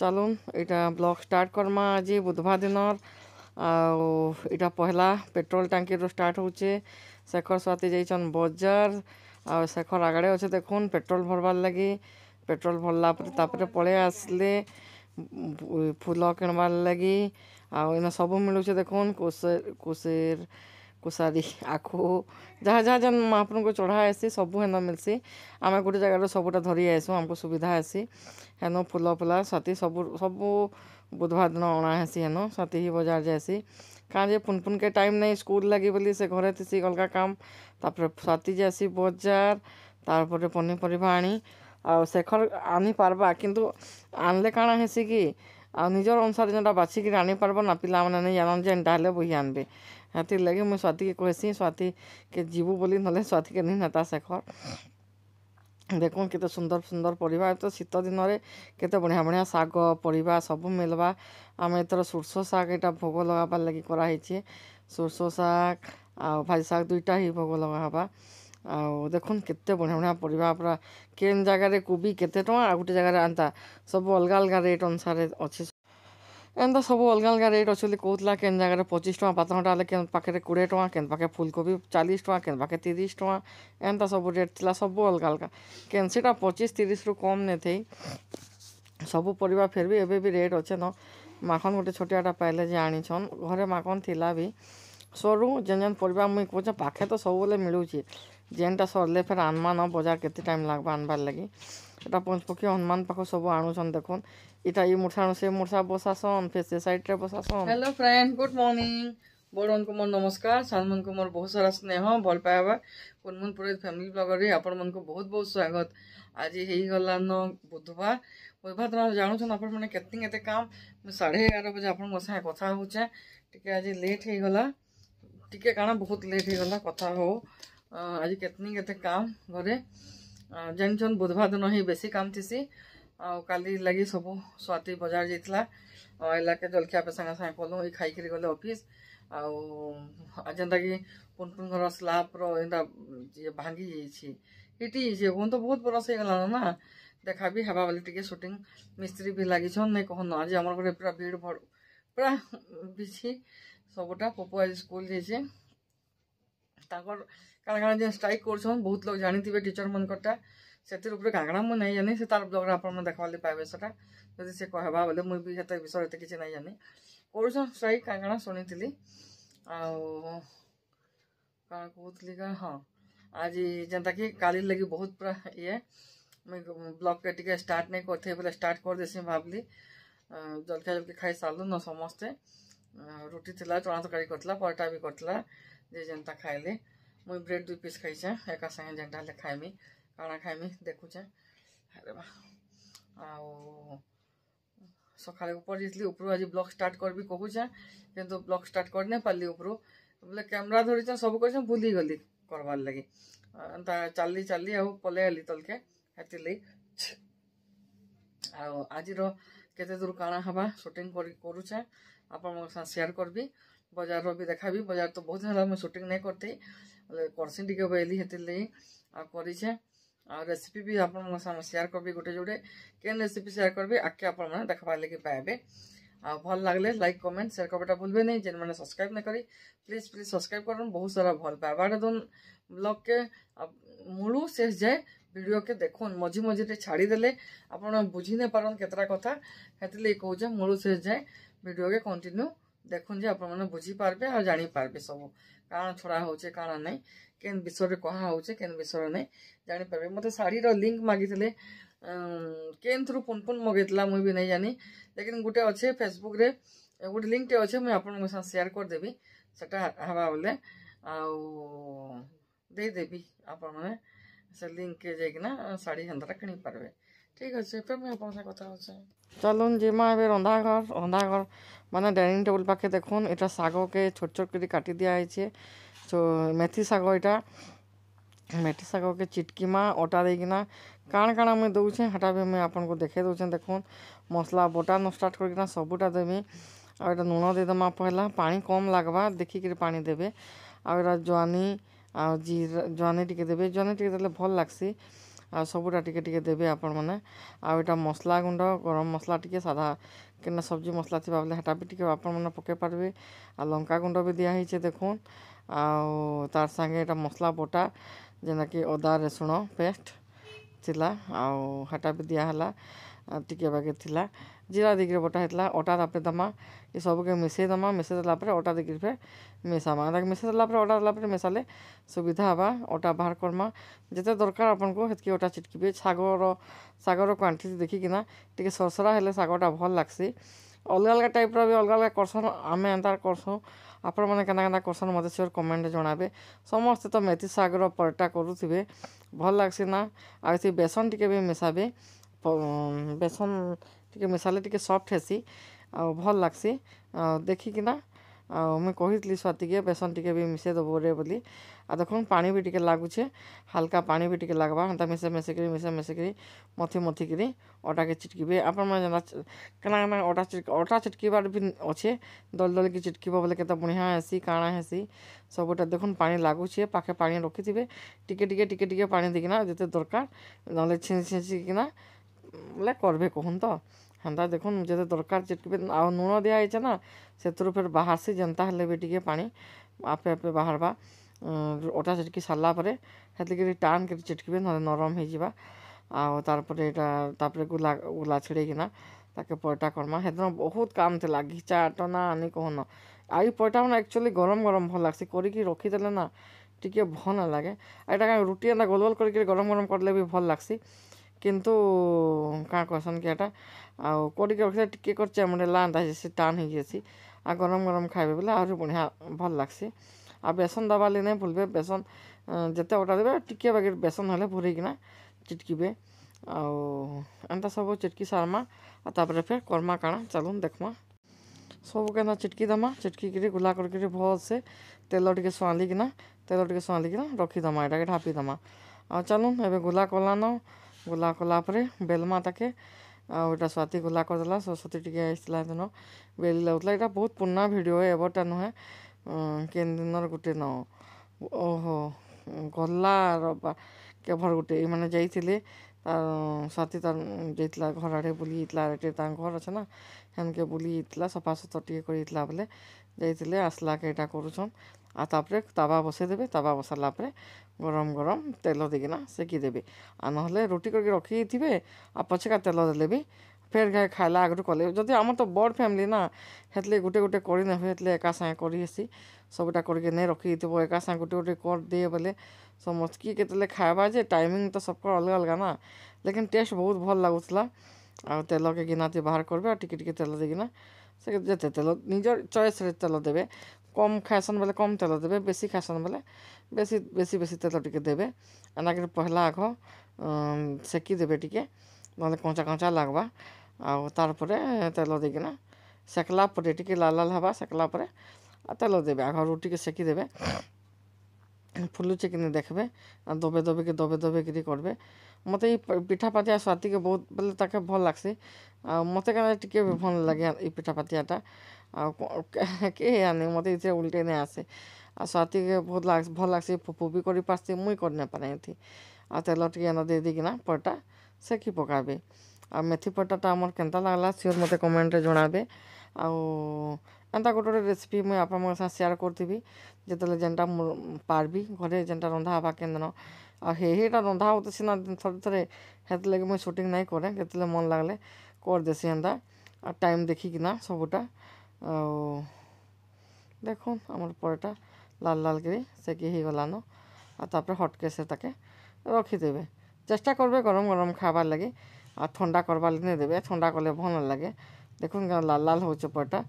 ଚାଲୁନ୍ ଇଟା blog start କର୍ମା ଆଜି ବୁଧବାର ଦିନର୍ ଆଉ ଇଟା ପହଲା ପେଟ୍ରୋଲ୍ ଟାଙ୍କିରୁ ଷ୍ଟାର୍ଟ୍ ହଉଛେ ଶେଖର ସ୍ୱାତି ଯାଇଛନ୍ ବଜାର ଆଉ ଶେଖର ଆଗଡ଼େ ଅଛେ ଦେଖୁନ୍ ପେଟ୍ରୋଲ୍ ଭରବାର୍ ଲାଗି ପେଟ୍ରୋଲ୍ ଭରଲା ପରେ ତାପରେ ପଳେଇ ଆସିଲେ ଫୁଲ କିଣବାର୍ ଲାଗି ଆଉ ଇନ ସବୁ ମିଳୁଛେ ଦେଖୁନ୍ କୁସେର୍ କୁସେର୍ ଆକୁ ସାରି ଆକୁ ଯାହା ଯାହା ଯେନ୍ ମହାପ୍ରଭୁଙ୍କୁ ଚଢ଼ା ହେସି ସବୁ ହେନ ମିଲ୍ସି ଆମେ ଗୋଟେ ଜାଗାରୁ ସବୁଟା ଧରି ଆଏସୁଁ ଆମକୁ ସୁବିଧା ହେସି ହେନ ଫୁଲ ଫୁଲା ସତି ସବୁ ସବୁ ବୁଧବାର ଦିନ ଅଣା ହେସି ହେନ ସତି ହି ବଜାର ଯାଏସି କାଁ ଯେ ପୁନ୍ ପୁନ୍କେ ଟାଇମ୍ ନାଇଁ ସ୍କୁଲ୍ ଲାଗି ବୋଲି ସେ ଘରେ ଥିସି ଅଲଗା କାମ୍ ତାପରେ ସତି ଯାଏସି ବଜାର ତାପରେ ପନିପରିବା ଆଣି ଆଉ ସେଖର୍ ଆନିପାର୍ବା କିନ୍ତୁ ଆଣିଲେ କାଣା ହେସି କି ଆଉ ନିଜର ଅନୁସାରେ ଯେନ୍ଟା ବାଛିକିରି ଆଣିପାର୍ବ ନା ପିଲାମାନେ ନେଇ ଜାଣନ୍ ଯେ ଏନ୍ଟା ହେଲେ ବହି ଆଣିବେ ହେଥିର୍ ଲାଗି ମୁଇଁ ସ୍ୱାତୀକେ କହେସି ସ୍ୱାତୀକେ ଯିବୁ ବୋଲି ନହେଲେ ସ୍ୱାତୀକେ ନି ନେତା ଶେଖର୍ ଦେଖୁନ୍ କେତେ ସୁନ୍ଦର ସୁନ୍ଦର ପରିବା ତ ଶୀତ ଦିନରେ କେତେ ବଢ଼ିଆ ବଢ଼ିଆ ଶାଗ ପରିବା ସବୁ ମିଲ୍ବା ଆମେ ଏଥର ସୋର୍ଷ ଶାଗ ଏଇଟା ଭୋଗ ଲଗାବାର୍ ଲାଗି କରାହେଇଛେ ସୋର୍ଷ ଶାଗ ଆଉ ଭାଜି ଶାଗ ଦୁଇଟା ହିଁ ଭୋଗ ଲଗାହେବା ଆଉ ଦେଖୁନ୍ କେତେ ବଢ଼ିଆ ବଢ଼ିଆ ପରିବା ପୁରା କେନ୍ ଜାଗାରେ କୋବି କେତେ ଟଙ୍କା ଆଉ ଗୋଟେ ଜାଗାରେ ଆନ୍ତା ସବୁ ଅଲଗା ଅଲଗା ରେଟ୍ ଅନୁସାରେ ଅଛି ଏନ୍ତା ସବୁ ଅଲଗା ଅଲଗା ରେଟ୍ ବୋଲି କହୁଥିଲା କେନ୍ ଜାଗାରେ ପଚିଶ ଟଙ୍କା ପାତର ଘଣ୍ଟା ହେଲେ କେନ୍ ପାଖରେ କୋଡ଼ିଏ ଟଙ୍କା କେନ୍ ପାଖେ ଫୁଲକୋବି ଚାଳିଶ ଟଙ୍କା କେନ୍ ପାଖେ ତିରିଶ ଟଙ୍କା ଏନ୍ତା ସବୁ ରେଟ୍ ଥିଲା ସବୁ ଅଲଗା ଅଲଗା କେନ୍ ସେଟା ପଚିଶ ତିରିଶରୁ କମ୍ ନେଇଥାଇ ସବୁ ପରିବା ଫେର୍ ବି ଏବେ ବି ରେଟ୍ ଅଛେ ନ ମାଖନ୍ ଗୋଟେ ଛୋଟିଆଟା ପାଇଲେ ଯେ ଆଣିଛନ୍ ଘରେ ମାଖନ୍ ଥିଲା ବି सरू जेन जेन पर मुई कह पाखे तो सब बेले मिलूचे जेनटा सरले फिर आनमा बजार के टाइम लगवा आनबार लगे एटा पंचपक्षी हनुमान पाख सब आनुन देखन इटा ये मूर्छा से मूर्छा बसासन फिर से सैड्रे बसासन हेलो फ्रेंड गुड मर्णिंग बड़ कुमार नमस्कार सान कुमार बहुत सारा स्नेह भल पाए कुनमुन पुरे फैमिली ब्लगर आप बहुत बहुत स्वागत आज है बुधवार बुधवार तुम जानून आपत काम साढ़े एगार बजे आप कथे आज लेट हो गला टिके कारण बहुत लेट हो गला कथा हो आज के काम घरे जन बुधवार दिन ही बेसी काम थी सी आ लगी सब स्वाति बजार जितला इलाके जलखिया पे संगा संगा पलो ई खाई करी गले ऑफिस आ पुन पुन घर स्लैब रो भांगी जई छी हिटी जे तो बहुत बरस गला ना देखा भी हवा वाली टे शूटिंग मिस्त्री भी लागी नहीं ने कहन आज हमर घर पूरा भीड़ पूरा ସବୁଟା ପପୁଆଜି ସ୍କୁଲ ଯାଇଛି ତାଙ୍କର କାଣା କାଣା ଯେନ୍ ଷ୍ଟ୍ରାଇକ୍ କରୁଛନ୍ ବହୁତ ଲୋକ ଜାଣିଥିବେ ଟିଚରମାନଙ୍କରଟା ସେଥିର ଉପରେ କାଣା କାଣା ମୁଁ ନାଇଁ ଜାନି ସେ ତାର ବ୍ଲଗ୍ରେ ଆପଣମାନେ ଦେଖ୍ବାର୍ ଲାଗି ପାଇବେ ସେଟା ଯଦି ସେ କହେବା ବୋଲେ ମୁଇଁ ବି ସେତେ ବିଷୟରେ ଏତେ କିଛି ନାଇଁ ଜାନି କରୁଛନ୍ ଷ୍ଟ୍ରାଇକ୍ କାଣା କାଣା ଶୁଣିଥିଲି ଆଉ କାଣା କହୁଥିଲି କାଣା ହଁ ଆଜି ଯେନ୍ତାକି କାଲିର୍ ଲାଗି ବହୁତ ପୁରା ଇଏ ମୁଇଁ ବ୍ଲଗ୍କେ ଟିକେ ଷ୍ଟାର୍ଟ ନାଇଁ କରିଥିଲି ବୋଲେ ଷ୍ଟାର୍ଟ କରିଦେସି ଭାବ୍ଲି ଜଳଖିଆ ଜଳଖିଆ ଖାଇସାରିଲୁନ ସମସ୍ତେ ରୁଟି ଥିଲା ଚଣା ତରକାରୀ କରିଥିଲା ପରଟା ବି କରିଥିଲା ଯେ ଯେନ୍ତା ଖାଇଲେ ମୁଇଁ ବ୍ରେଡ୍ ଦୁଇ ପିସ୍ ଖାଇଛେଁ ଏକା ସାଙ୍ଗେ ଯେନ୍ଟା ହେଲେ ଖାଇମି କାଣା ଖାଇମି ଦେଖୁଛେଁ ଆରେ ବା ଆଉ ସକାଳେ ଉପର ଯାଇଥିଲି ଉପରୁ ଆଜି ବ୍ଲଗ୍ ଷ୍ଟାର୍ଟ କରିବି କହୁଛେଁ କିନ୍ତୁ ବ୍ଲଗ୍ ଷ୍ଟାର୍ଟ କରି ନାଇଁ ପାରିଲି ଉପରୁ ବୋଲେ କ୍ୟାମେରା ଧରିଛେଁ ସବୁ କରିଛେଁ ଭୁଲି ଗଲି କରବାର୍ ଲାଗି ଏନ୍ତା ଚାଲି ଚାଲି ଆଉ ପଲେଇ ଆଲି ତଲକେ ହେଥିର୍ଲାଗି ଆଉ ଆଜିର କେତେ ଦୂର କାଣା ହେବା ସୁଟିଂ କରି କରୁଛେଁ ଆପଣମାନଙ୍କ ସାଙ୍ଗେ ସେୟାର କରିବି ବଜାରର ବି ଦେଖାବି ବଜାର ତ ବହୁତ ହେଲା ମୁଇଁ ସୁଟିଂ ନାଇଁ କରିତେ ବୋଲେ କର୍ସି ଟିକେ ବୋଇଲି ହେଥିର୍ଲାଗି ଆଉ କରିଛେ ଆଉ ରେସିପି ବି ଆପଣମାନଙ୍କ ସାଙ୍ଗେ ସେୟାର କରିବି ଗୋଟେ ଯୋଡ଼େ କେନ୍ ରେସିପି ସେୟାର କରିବି ଆଗ୍କେ ଆପଣମାନେ ଦେଖ୍ବାର୍ ଲାଗି ପାଇବେ ଆଉ ଭଲ୍ ଲାଗ୍ଲେ ଲାଇକ୍ କମେଣ୍ଟ ସେୟାର କର୍ବାଟା ଭୁଲ୍ବେ ନାଇଁ ଯେନ୍ମାନେ ସବସ୍କ୍ରାଇବ୍ ନାଇଁ କରି ପ୍ଲିଜ୍ ପ୍ଲିଜ୍ ସବସ୍କ୍ରାଇବ୍ କରନ୍ ବହୁତ ସାରା ଭଲ୍ ପାଇବାଟା ଦନ୍ ବ୍ଲଗ୍କେ ମୂଳୁ ଶେଷ ଯାଏ ଭିଡ଼ିଓକେ ଦେଖୁନ୍ ମଝି ମଝିରେ ଛାଡ଼ିଦେଲେ ଆପଣ ବୁଝି ନାଇଁପାରନ୍ କେତେଟା କଥା ହେଥିର୍ଲାଗି କହୁଛେ ମୂଳୁ ଶେଷ ଯାଏ ଭିଡ଼ିଓକେ କଣ୍ଟିନ୍ୟୁ ଦେଖୁନ୍ ଯେ ଆପଣମାନେ ବୁଝିପାରବେ ଆଉ ଜାଣିପାରବେ ସବୁ କାଣା ଛଡ଼ା ହେଉଛେ କାଣା ନାଇଁ କେନ୍ ବିଷୟରେ କହା ହେଉଛେ କେନ୍ ବିଷୟରେ ନାଇଁ ଜାଣିପାରିବେ ମୋତେ ଶାଢ଼ୀର ଲିଙ୍କ୍ ମାଗିଥିଲେ କେନ୍ ଥ୍ରୁ ପୁନ୍ ପୁନ୍ ମଗେଇଥିଲା ମୁଇଁ ବି ନାଇଁ ଜାନି ଲେକିନ୍ ଗୋଟେ ଅଛେ ଫେସବୁକ୍ରେ ଗୋଟେ ଲିଙ୍କ୍ଟେ ଅଛେ ମୁଇଁ ଆପଣଙ୍କ ସାଙ୍ଗେ ସେୟାର୍ କରିଦେବି ସେଟା ହେବା ବୋଲେ ଆଉ ଦେଇଦେବି ଆପଣମାନେ ସେ ଲିଙ୍କ୍କେ ଯାଇକିନା ଶାଢ଼ୀ ହେନ୍ତାଟା କିଣିପାରିବେ ঠিক আছে ফেমি আপনার সাথে কথা হচ্ছে চলুন জিমা এবে রন্ধাঘর রন্ধাঘর মানে ডাইনিং টেবিল পাখে দেখুন এটা শাগকে ছোট ছোট করে কাটি দেওয়া হয়েছে তো মেথি শাগ এটা মেথি শাগকে চিটকিমা অটা দিয়েকিনা কাণ কাণ আমি দেছি সেটা বি আমি আপনার দেখে দেছি দেখুন মশলা বটা বটান স্টার্ট করিকিনা সবুটা দেবি আর এটা নুন দেবা পহলা পানি কম লাগবা দেখিকি পানি দেবে আর এটা জোয়ানি আর জি জোয়ানি টিকে দেবে জোয়ানি টিকে দেলে ভাল লাগসি ଆଉ ସବୁଟା ଟିକେ ଟିକେ ଦେବେ ଆପଣମାନେ ଆଉ ଏଇଟା ମସଲା ଗୁଣ୍ଡ ଗରମ ମସଲା ଟିକେ ସାଧା କେନ୍ତା ସବ୍ଜି ମସଲା ଥିବା ବେଲେ ହେଟା ବି ଟିକେ ଆପଣମାନେ ପକେଇ ପାରିବେ ଆଉ ଲଙ୍କା ଗୁଣ୍ଡ ବି ଦିଆହେଇଛେ ଦେଖୁନ୍ ଆଉ ତାର୍ ସାଙ୍ଗେ ଏଇଟା ମସଲା ବଟା ଯେନ୍ଟାକି ଅଦା ରସୁଣ ପେଷ୍ଟ ଥିଲା ଆଉ ହେଟା ବି ଦିଆହେଲା ଟିକେ ବାକି ଥିଲା ଜିରା ଦେଇକିରି ବଟା ହେଇଥିଲା ଅଟା ତାପରେ ଦେମା ଏ ସବୁକେ ମିଶାଇ ଦେମା ମିଶାଇ ଦେଲା ପରେ ଅଟା ଦେଇକିରି ଫେର୍ ମିଶାମା ତାକେ ମିଶାଇ ଦେଲା ପରେ ଅଟା ଦେଲା ପରେ ମିଶାଲେ ସୁବିଧା ହେବା ଅଟା ବାହାର କର୍ମା ଯେତେ ଦରକାର ଆପଣଙ୍କୁ ହେତ୍କି ଅଟା ଛିଟ୍କିବେ ଶାଗର ଶାଗର କ୍ୱାଣ୍ଟିଟି ଦେଖିକିନା ଟିକେ ସରସରା ହେଲେ ଶାଗଟା ଭଲ୍ ଲାଗ୍ସି ଅଲଗା ଅଲଗା ଟାଇପ୍ର ବି ଅଲଗା ଅଲଗା କର୍ସନ୍ ଆମେ ଏନ୍ତା କର୍ସୁଁ ଆପଣମାନେ କେନ୍ତା କେନ୍ତା କର୍ସନ୍ ମୋତେ ସିଓର୍ କମେଣ୍ଟରେ ଜଣାବେ ସମସ୍ତେ ତ ମେଥି ଶାଗର ପରଟା କରୁଥିବେ ଭଲ୍ ଲାଗ୍ସି ନା ଆଉ ସେ ବେସନ ଟିକେ ବି ମିଶାବେ बेसन टे मिसाले टे सफ्ट है भल लग्सी देखिकिना मुझे कही स्वाति के बेसन टिके भी मिसे दबो रे बोली आ देख पा भी टे लगुचे हाल्का पा भी टे लगवा हाँ मिसे मिसेक मिसे मिसेक मथी मथिक अटा के चिटकबे आपड़ा जाना क्या अटा चिटक अटा चिटकबार भी अच्छे दल दल कि चिटक बोले के बढ़िया हेसी का सब देख पा लगुचे पाखे पा रखिथे टे पा देना जिते दरकार ना छिंच छिंचिकिना ବୋଲେ କର୍ବେ କହୁନ୍ ତ ହେନ୍ତା ଦେଖୁନ୍ ଯେତେ ଦରକାର ଯେତ୍କି ଆଉ ନୁଣ ଦିଆ ହେଇଛେ ନା ସେଥିରୁ ଫେର୍ ବାହାର୍ସି ଯେନ୍ତା ହେଲେ ବି ଟିକେ ପାଣି ଆପେ ଆପେ ବାହାର୍ବା ଅଟା ଛିଟ୍କି ସାରିଲା ପରେ ହେଥିକିରି ଟାନ୍ କରି ଛିଟ୍କିବେ ନହେଲେ ନରମ ହେଇଯିବା ଆଉ ତାର୍ପରେ ଇଟା ତାପରେ ଗୁଲା ଗୁଲା ଛିଡ଼େଇକିନା ତାକେ ପରଟା କର୍ମା ହେଦିନ ବହୁତ କାମ୍ ଥିଲା ଘିଚା ଟନା ଆନି କହୁନ ଆଇ ପରଟା ମାନେ ଆକ୍ଚୁଆଲି ଗରମ ଗରମ ଭଲ ଲାଗ୍ସି କରିକି ରଖିଦେଲେ ନା ଟିକେ ଭଲ ଲାଗେ ଏଇଟା କାଁ ରୁଟି ଏନ୍ତା ଗୋଲ ଗୋଲ କରିକି ଗରମ ଗରମ କରିଲେ ବି ଭଲ ଲାଗ୍ସି କିନ୍ତୁ କାଁ କହସନ୍ କି ଏଟା ଆଉ କରିକି ରଖିଲେ ଟିକେ କରି ଚେମଡ଼େ ଲାଆନ୍ତା ହେସି ଟାନ୍ ହେଇଯାଇସି ଆଉ ଗରମ ଗରମ ଖାଇବେ ବୋଲେ ଆହୁରି ବଢ଼ିଆ ଭଲ ଲାଗ୍ସି ଆଉ ବେସନ ଦେବାର୍ ଲାଗି ନାଇଁ ଭୁଲବେ ବେସନ ଯେତେ ଅଟା ଦେବେ ଟିକେ ବାକି ବେସନ ହେଲେ ଭରିକିନା ଚିଟକିବେ ଆଉ ଏନ୍ତା ସବୁ ଚିଟକି ସାରମା ଆଉ ତାପରେ ଫେର୍ କର୍ମା କାଣା ଚାଲୁନ୍ ଦେଖ୍ମା ସବୁ କେନ୍ତା ଚିଟକି ଦେମା ଚିଟକିକିରି ଗୁଲା କରିକିରି ଭଲ୍ସେ ତେଲ ଟିକେ ସୁଆଁଲିକିନା ତେଲ ଟିକେ ସୁଆଁଲିକିନା ରଖିଦେମା ଏଟାକେ ଢାପିଦେମା ଆଉ ଚାଲୁନ୍ ଏବେ ଗୁଲା କଲାନ ଗୁଲା କଲା ପରେ ବେଲମା ତାକେ ଆଉ ଏଇଟା ସ୍ୱାତି ଗୁଲା କରିଦେଲା ସରସ୍ୱତୀ ଟିକେ ଆସିଥିଲା ସେଦିନ ବେଲି ଲାଗୁଥିଲା ଏଇଟା ବହୁତ ପୁରୁଣା ଭିଡ଼ିଓ ଏବରଟା ନୁହେଁ କେନ୍ ଦିନର ଗୋଟେ ନ ଓହୋ ଗଲା ରବା କେଭର ଗୋଟେ ଏମାନେ ଯାଇଥିଲେ साथै तन् ಇತ್ಲಾ ଘର ଆଡ଼େ ବୁଲି ଇତ୍ଲା ଟିକେ ତାଙ୍କ ଘର ଅଛେ ନା ହେନ୍କେ ବୁଲି ଇତ୍ଲା ସଫାସୁତର୍ ଟିକେ କରି ଇତ୍ଲା ବେଲେ ଯାଇଥିଲେ ଆସ୍ଲାକେ ଇଟା କରୁଛନ୍ ଆଉ ତାପରେ ତାୱା ବସେଇଦେବେ ତାୱା ବସାଲା ପରେ ଗରମ ଗରମ ତେଲ ଦେଇକିନା ସେକିଦେବେ ଆଉ ନହେଲେ ରୁଟି କରିକି ରଖିଥିବେ ଆଉ ପଛେକା ତେଲ ଦେଲେ ବି ଫେର୍ କାଁ ଖାଇଲା ଆଗରୁ କଲେ ଯଦି ଆମର ତ ବଡ଼ ଫ୍ୟାମିଲି ନା ହେଥିଲାଗି ଗୁଟେ ଗୁଟେ କରିନେ ହୁଏ ହେଥିଲାଗି ଏକା ସାଙ୍ଗେ କରି ହେସି ସବୁଟା କରିକି ନେଇ ରଖିଥିବ ଏକା ସାଙ୍ଗେ ଗୁଟେ ଗୁଟେ କରିଦିଏ ବୋଲେ ସମସ୍ତକି କେତେବେଳେ ଖାଇବା ଯେ ଟାଇମିଂ ତ ସବକର ଅଲଗା ଅଲଗା ନା ଲେକିନ୍ ଟେଷ୍ଟ ବହୁତ ଭଲ ଲାଗୁଥିଲା ଆଉ ତେଲ କେ ଗିନାତି ବାହାର କରିବେ ଆଉ ଟିକେ ଟିକେ ତେଲ ଦେଇକିନା ସେ ଯେତେ ତେଲ ନିଜର ଚଏସ୍ରେ ତେଲ ଦେବେ କମ୍ ଖାଏସନ୍ ବେଲେ କମ୍ ତେଲ ଦେବେ ବେଶୀ ଖାଏସନ୍ ବେଲେ ବେଶୀ ବେଶୀ ବେଶୀ ତେଲ ଟିକେ ଦେବେ ଏନ୍ତାକରି ପହିଲା ଆଗ ସେକି ଦେବେ ଟିକେ নহ'লে କଞ୍ଚା କଞ୍ଚା ଲାଗ୍ବା ଆଉ ତାର୍ ପରେ ତେଲ ଦେଇକିନା ସେକ୍ଲା ପରେ ଟିକେ ଲାଲ ଲାଲ ହେବା ସେକ୍ଲା ପରେ ଆଉ ତେଲ ଦେବେ ଆଗରୁ ଟିକେ ସେକିଦେବେ ଫୁଲୁଛି କିନା ଦେଖ୍ବେ ଆଉ ଦବେ ଦବେକି ଦବେ ଦବେକିରି କର୍ବେ ମୋତେ ଇ ପିଠା ପାତିଆ ସ୍ୱାଦ ଟିକେ ବହୁତ ବୋଲେ ତାକେ ଭଲ୍ ଲାଗ୍ସି ଆଉ ମୋତେ କାଣା ଟିକେ ଭଲ୍ ଲାଗେ ଇ ପିଠା ପାତିଆଟା ଆଉ କେ ଆନି ମୋତେ ଏଥିରେ ଉଲ୍ଟେଇ ନାଇଁ ଆସେ ଆଉ ସ୍ୱାଦ ଟିକେ ବହୁତ ଲାଗ୍ସି ଭଲ୍ ଲାଗ୍ସି ଫୁପୁ ବି କରିପାର୍ସି ମୁଇଁ କରିନେପାରେ ଏଥି ଆଉ ତେଲ ଟିକେ ଏନ୍ତା ଦେଇ ଦେଇକିନା ପରଟା ସେକି ପକାବେ ଆଉ ମେଥି ପଟାଟା ଆମର କେନ୍ତା ଲାଗ୍ଲା ସିଓର୍ ମୋତେ କମେଣ୍ଟରେ ଜଣାବେ ଆଉ ଏନ୍ତା ଗୋଟେ ଗୋଟେ ରେସିପି ମୁଇଁ ଆପଣଙ୍କ ସାଙ୍ଗେ ସେୟାର୍ କରିଥିବି ଯେତେବେଳେ ଯେନ୍ଟା ମୁଁ ପାର୍ବି ଘରେ ଯେନ୍ଟା ରନ୍ଧା ହେବା କେନ୍ଦ୍ର ଆଉ ହେ ହେଇଟା ରନ୍ଧା ହଉତେ ସିନା ଥରେ ଥରେ ହେଥିଲାଗି ମୁଇଁ ସୁଟିଂ ନାଇଁ କରେ କେତେବେଳେ ମନ୍ ଲାଗ୍ଲେ କରିଦେସି ହେନ୍ତା ଆଉ ଟାଇମ୍ ଦେଖିକିନା ସବୁଟା ଆଉ ଦେଖୁନ୍ ଆମର ପରଟା ଲାଲ୍ ଲାଲ୍ କରି ସେକି ହେଇଗଲାନ ଆଉ ତାପରେ ହଟକେସରେ ତାକେ ରଖିଦେବେ চেষ্টা করবে গরম গরম খাবার লাগে আর ঠান্ডা করবার নিয়ে দেবে ঠান্ডা করলে ভালো লাগে দেখুন লাল লাল হচ্ছে পটা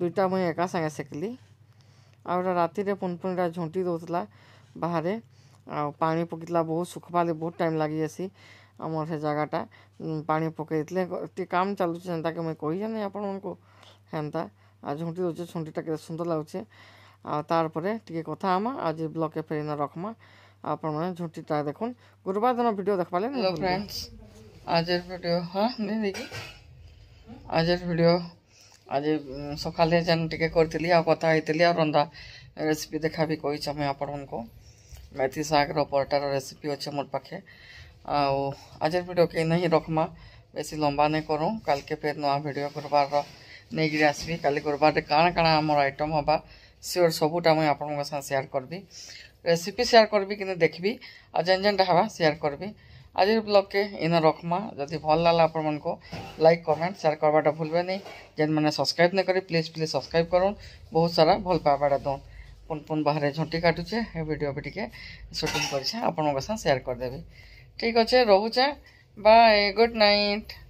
দুইটা মুই একা সাଙ୍ଗେ সেকিলি ଆଉ ଏଇଟା ରାତିରେ ପୁନପୁନିଟା ଝୁଣ୍ଟି ଦେଉଥିଲା ବାହାରେ ଆଉ ପାଣି ପକାଇଥିଲା ବହୁତ ଶୁଖ୍ବାର୍ ଲାଗି ବହୁତ ଟାଇମ୍ ଲାଗିଯାଏସି ଆମର ସେ ଜାଗାଟା ପାଣି ପକାଇଥିଲେ ଟିକେ କାମ ଚାଲୁଛି ଯେନ୍ତାକି ମୁଇଁ କହିଛେ ଆପଣଙ୍କୁ ହେନ୍ତା ଆଉ ଝୁଣ୍ଟି ଦେଉଛେ ଝୁଣ୍ଟିଟା କେତେ ସୁନ୍ଦର ଲାଗୁଛେ ଆଉ ତାର୍ ପରେ ଟିକେ କଥା ହେମା ଆଉ ଯେ ବ୍ଲକ୍କେ ଫେରିନା ରଖ୍ମା ଆପଣମାନେ ଝୋଟିଟା ଦେଖୁନ୍ ଗୁରୁବାର ଦିନ ଭିଡ଼ିଓ ଦେଖ୍ବାଲେ ହ୍ୟାଲୋ ଫ୍ରେଣ୍ଡସ୍ ଆଜିର ଭିଡ଼ିଓ ହଁ ନେଇ ଦେଇକି ଆଜିର ଭିଡ଼ିଓ ଆଜି ସକାଳେ ଯେନ୍ ଟିକେ କରିଥିଲି ଆଉ କଥା ହେଇଥିଲି ଆଉ ରନ୍ଧା ରେସିପି ଦେଖା ବି କହିଛି ଆମେ ଆପଣଙ୍କୁ ମେଥି ଶାଗର ପରଟାର ରେସିପି ଅଛେ ମୋର ପାଖେ ଆଉ ଆଜିର ଭିଡ଼ିଓ କେହି ନାହିଁ ରଖ୍ମା ବେଶୀ ଲମ୍ବା ନାଇଁ କରୁଁ କାଲ୍କେ ଫେର୍ ନୂଆ ଭିଡ଼ିଓ ଗୁରୁବାରର ନେଇକିରି ଆସିବି କାଲି ଗୁରୁବାରରେ କାଣା କାଣା ଆମର ଆଇଟମ୍ ହେବା ସିଓର୍ ସବୁଟା ମୁଇଁ ଆପଣଙ୍କ ସାଙ୍ଗେ ସେୟାର୍ କରିବି ରେସିପି ସେୟାର କରିବି କିନ୍ତୁ ଦେଖିବି ଆଉ ଯେନ୍ ଯେନ୍ଟା ହେବା ସେୟାର କରିବି ଆଜିର ବ୍ଲଗ୍କେ ଇନ ରଖ୍ମା ଯଦି ଭଲ୍ ଲାଗଲା ଆପଣମାନଙ୍କୁ ଲାଇକ୍ କମେଣ୍ଟ ସେୟାର କରବାଟା ଭୁଲବେନି ଯେନ୍ମାନେ ସବସ୍କ୍ରାଇବ୍ ନାଇଁ କରି ପ୍ଲିଜ୍ ପ୍ଲିଜ୍ ସବସ୍କ୍ରାଇବ୍ କରୁନ୍ ବହୁତ ସାରା ଭଲ ପାଇବାଟା ଦଉନ୍ ପୁନ୍ ପୁନ୍ ବାହାରେ ଝଣ୍ଟି କାଟୁଛେ ହେ ଭିଡ଼ିଓ ବି ଟିକେ ସୁଟିଂ କରିଛେ ଆପଣଙ୍କ ସାଙ୍ଗେ ସେୟାର କରିଦେବି ଠିକ୍ ଅଛେ ରହୁଛେ ବାଏ ଗୁଡ଼୍ ନାଇଟ୍